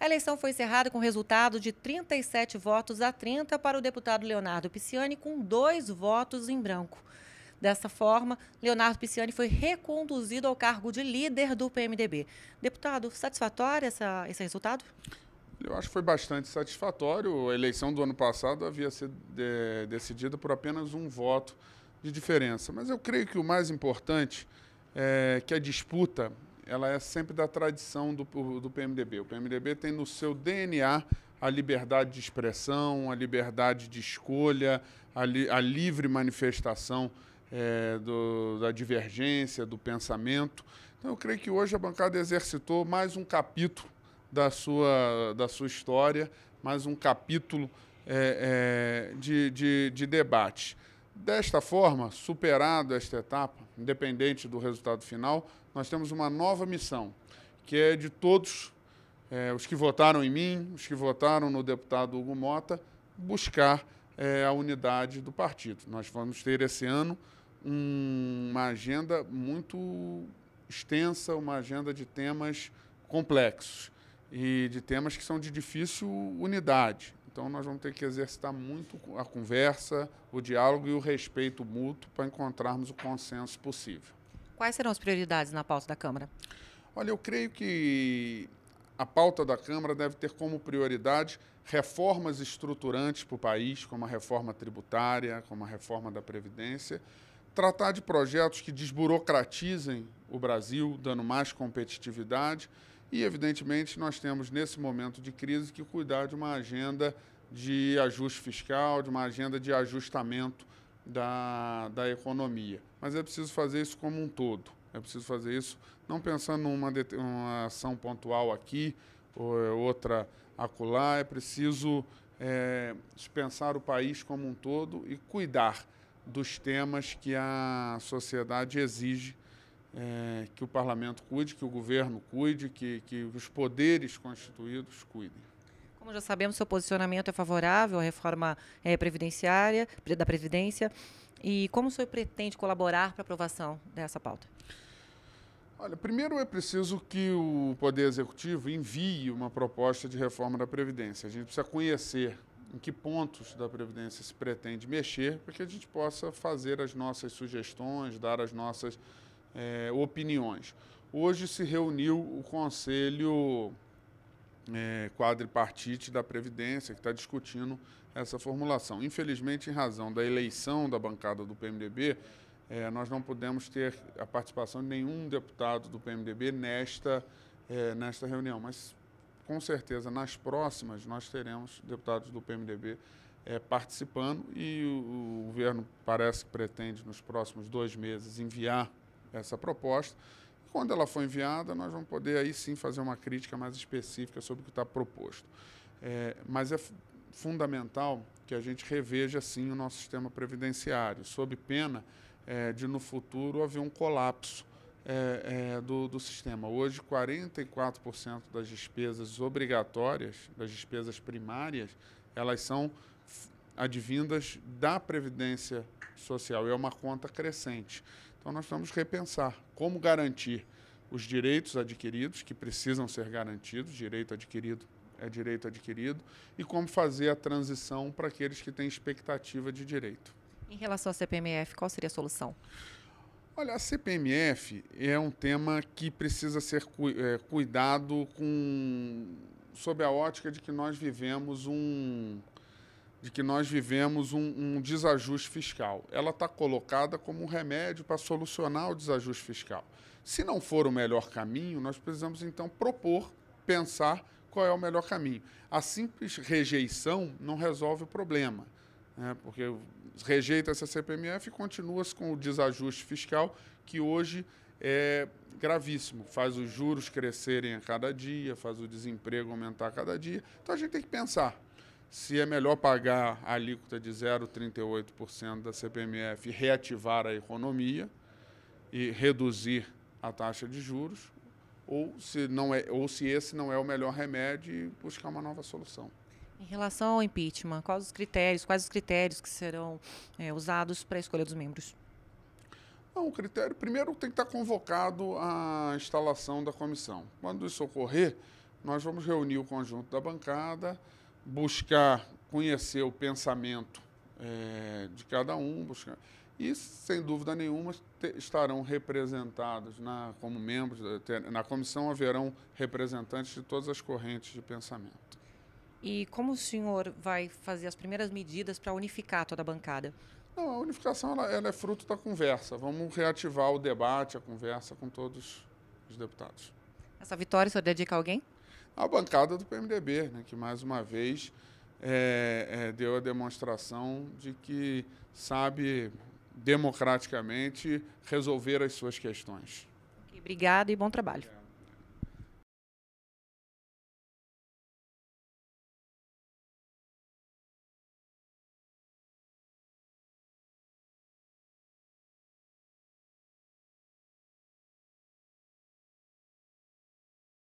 A eleição foi encerrada com resultado de 37 votos a 30 para o deputado Leonardo Pisciani, com dois votos em branco. Dessa forma, Leonardo Pisciani foi reconduzido ao cargo de líder do PMDB. Deputado, satisfatório essa, esse resultado? Eu acho que foi bastante satisfatório. A eleição do ano passado havia sido de, decidida por apenas um voto de diferença. Mas eu creio que o mais importante é que a disputa ela é sempre da tradição do, do PMDB. O PMDB tem no seu DNA a liberdade de expressão, a liberdade de escolha, a, li, a livre manifestação é, do, da divergência, do pensamento. Então, eu creio que hoje a bancada exercitou mais um capítulo da sua, da sua história, mais um capítulo é, é, de, de, de debate. Desta forma, superado esta etapa, independente do resultado final, nós temos uma nova missão, que é de todos é, os que votaram em mim, os que votaram no deputado Hugo Mota, buscar é, a unidade do partido. Nós vamos ter esse ano um, uma agenda muito extensa, uma agenda de temas complexos e de temas que são de difícil unidade. Então nós vamos ter que exercitar muito a conversa, o diálogo e o respeito mútuo para encontrarmos o consenso possível. Quais serão as prioridades na pauta da Câmara? Olha, eu creio que a pauta da Câmara deve ter como prioridade reformas estruturantes para o país, como a reforma tributária, como a reforma da Previdência, tratar de projetos que desburocratizem o Brasil, dando mais competitividade e, evidentemente, nós temos, nesse momento de crise, que cuidar de uma agenda de ajuste fiscal, de uma agenda de ajustamento da, da economia. Mas é preciso fazer isso como um todo. É preciso fazer isso não pensando numa uma ação pontual aqui, ou outra acolá. É preciso é, pensar o país como um todo e cuidar dos temas que a sociedade exige é, que o parlamento cuide, que o governo cuide, que, que os poderes constituídos cuidem. Como já sabemos, seu posicionamento é favorável à reforma é, previdenciária, da Previdência. E como o senhor pretende colaborar para a aprovação dessa pauta? Olha, primeiro é preciso que o Poder Executivo envie uma proposta de reforma da Previdência. A gente precisa conhecer em que pontos da Previdência se pretende mexer para que a gente possa fazer as nossas sugestões, dar as nossas é, opiniões. Hoje se reuniu o Conselho é, Quadripartite da Previdência, que está discutindo essa formulação. Infelizmente, em razão da eleição da bancada do PMDB, é, nós não podemos ter a participação de nenhum deputado do PMDB nesta, é, nesta reunião, mas com certeza nas próximas nós teremos deputados do PMDB é, participando e o, o governo parece que pretende nos próximos dois meses enviar essa proposta. Quando ela for enviada, nós vamos poder aí sim fazer uma crítica mais específica sobre o que está proposto. É, mas é fundamental que a gente reveja sim o nosso sistema previdenciário, sob pena é, de no futuro haver um colapso é, é, do, do, sistema. Hoje, 44% das despesas obrigatórias, das despesas primárias, elas são advindas da Previdência Social. E é uma conta crescente. Então, nós vamos repensar como garantir os direitos adquiridos, que precisam ser garantidos, direito adquirido é direito adquirido, e como fazer a transição para aqueles que têm expectativa de direito. Em relação à CPMF, qual seria a solução? Olha, a CPMF é um tema que precisa ser cu é, cuidado com sob a ótica de que nós vivemos um, de que nós vivemos um, um desajuste fiscal. Ela está colocada como um remédio para solucionar o desajuste fiscal. Se não for o melhor caminho, nós precisamos então propor, pensar qual é o melhor caminho. A simples rejeição não resolve o problema, né? porque rejeita essa CPMF e continua-se com o desajuste fiscal que hoje é gravíssimo. Faz os juros crescerem a cada dia, faz o desemprego aumentar a cada dia. Então a gente tem que pensar se é melhor pagar a alíquota de 0,38% da CPMF e reativar a economia e reduzir a taxa de juros, ou se, não é, ou se esse não é o melhor remédio e buscar uma nova solução. Em relação ao impeachment, quais os critérios, quais os critérios que serão é, usados para a escolha dos membros? Não, o critério primeiro tem que estar convocado a instalação da comissão. Quando isso ocorrer, nós vamos reunir o conjunto da bancada buscar conhecer o pensamento é, de cada um, buscar. E, sem dúvida nenhuma, te, estarão representados na, como membros, na comissão haverão representantes de todas as correntes de pensamento. E como o senhor vai fazer as primeiras medidas para unificar toda a bancada? Não, a unificação ela, ela é fruto da conversa. Vamos reativar o debate, a conversa com todos os deputados. Essa vitória o senhor dedica a alguém? a bancada do PMDB, né, que mais uma vez é, é, deu a demonstração de que sabe democraticamente resolver as suas questões. Obrigada e bom trabalho.